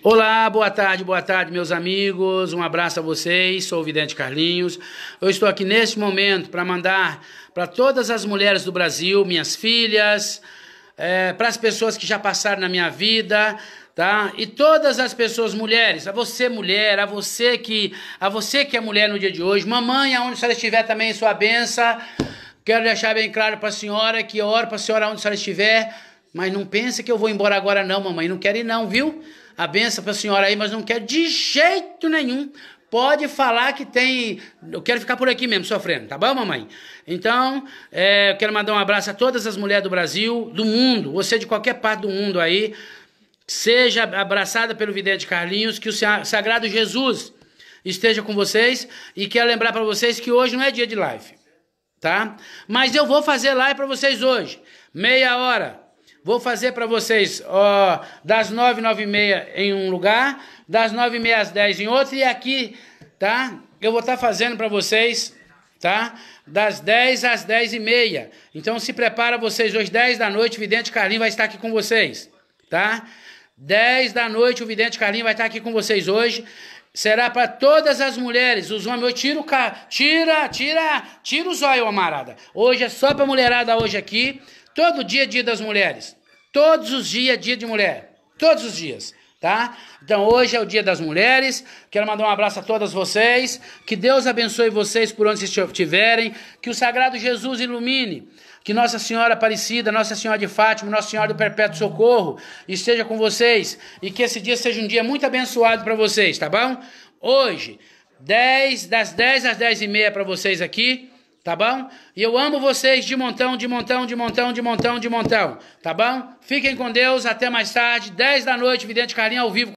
Olá, boa tarde, boa tarde, meus amigos. Um abraço a vocês. Sou o Vidente Carlinhos. Eu estou aqui neste momento para mandar para todas as mulheres do Brasil, minhas filhas, é, para as pessoas que já passaram na minha vida, tá? E todas as pessoas mulheres, a você mulher, a você que, a você que é mulher no dia de hoje, mamãe, aonde a senhora estiver também, sua benção. Quero deixar bem claro para a senhora que eu oro para a senhora aonde a senhora estiver mas não pense que eu vou embora agora, não, mamãe. Não quero ir, não, viu? A benção para a senhora aí, mas não quero de jeito nenhum. Pode falar que tem. Eu quero ficar por aqui mesmo sofrendo, tá bom, mamãe? Então, é, eu quero mandar um abraço a todas as mulheres do Brasil, do mundo, você de qualquer parte do mundo aí. Seja abraçada pelo Vidente Carlinhos, que o Sagrado Jesus esteja com vocês. E quero lembrar para vocês que hoje não é dia de live, tá? Mas eu vou fazer live para vocês hoje, meia hora. Vou fazer para vocês ó, das nove nove e meia em um lugar, das nove e meia às dez em outro, e aqui, tá? Eu vou estar tá fazendo para vocês, tá? Das dez às dez e meia. Então se prepara vocês hoje, dez da noite, o Vidente Carlinhos vai estar aqui com vocês, tá? dez da noite, o Vidente Carlinhos vai estar aqui com vocês hoje será para todas as mulheres, os homens. Eu tiro o carro, tira, tira, tira o zóio, amarada. Hoje é só para mulherada hoje aqui. Todo dia é dia das mulheres. Todos os dias é dia de mulher. Todos os dias tá? Então hoje é o Dia das Mulheres. Quero mandar um abraço a todas vocês. Que Deus abençoe vocês por onde vocês estiverem. Que o Sagrado Jesus ilumine. Que Nossa Senhora Aparecida, Nossa Senhora de Fátima, Nossa Senhora do Perpétuo Socorro esteja com vocês e que esse dia seja um dia muito abençoado para vocês, tá bom? Hoje, 10, das 10 às 10 e meia para vocês aqui tá bom? E eu amo vocês de montão, de montão, de montão, de montão, de montão, tá bom? Fiquem com Deus, até mais tarde, 10 da noite, Vidente Carlinhos ao vivo.